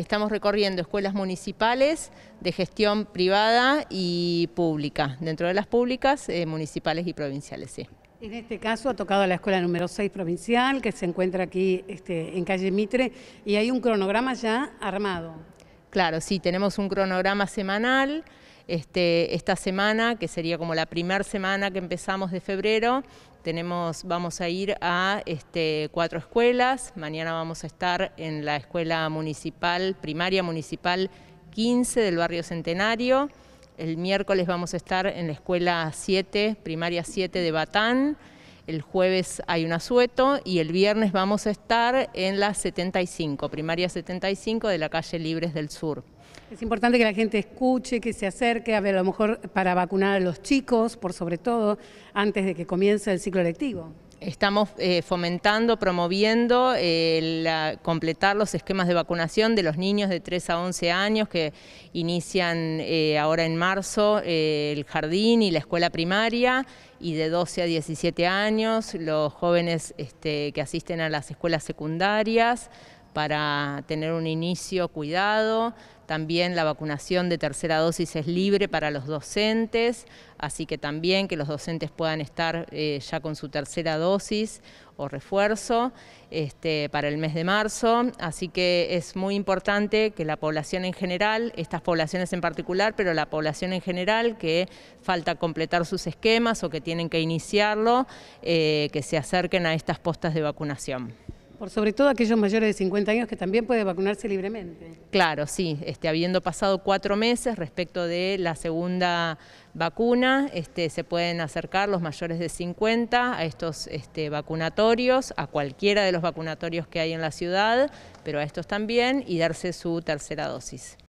estamos recorriendo escuelas municipales de gestión privada y pública, dentro de las públicas, eh, municipales y provinciales, sí. En este caso ha tocado la escuela número 6 provincial, que se encuentra aquí este, en calle Mitre, y hay un cronograma ya armado. Claro, sí, tenemos un cronograma semanal. Este, esta semana, que sería como la primera semana que empezamos de febrero, tenemos, vamos a ir a este, cuatro escuelas. Mañana vamos a estar en la escuela municipal, primaria municipal 15 del barrio Centenario. El miércoles vamos a estar en la escuela 7, primaria 7 de Batán. El jueves hay un asueto y el viernes vamos a estar en la 75, primaria 75 de la calle Libres del Sur. Es importante que la gente escuche, que se acerque, a, ver, a lo mejor para vacunar a los chicos, por sobre todo, antes de que comience el ciclo lectivo. Estamos eh, fomentando, promoviendo eh, completar los esquemas de vacunación de los niños de 3 a 11 años que inician eh, ahora en marzo el jardín y la escuela primaria y de 12 a 17 años los jóvenes este, que asisten a las escuelas secundarias para tener un inicio cuidado. También la vacunación de tercera dosis es libre para los docentes, así que también que los docentes puedan estar eh, ya con su tercera dosis o refuerzo este, para el mes de marzo. Así que es muy importante que la población en general, estas poblaciones en particular, pero la población en general que falta completar sus esquemas o que tienen que iniciarlo, eh, que se acerquen a estas postas de vacunación. Por sobre todo aquellos mayores de 50 años que también puede vacunarse libremente. Claro, sí, este, habiendo pasado cuatro meses respecto de la segunda vacuna, este, se pueden acercar los mayores de 50 a estos este, vacunatorios, a cualquiera de los vacunatorios que hay en la ciudad, pero a estos también, y darse su tercera dosis.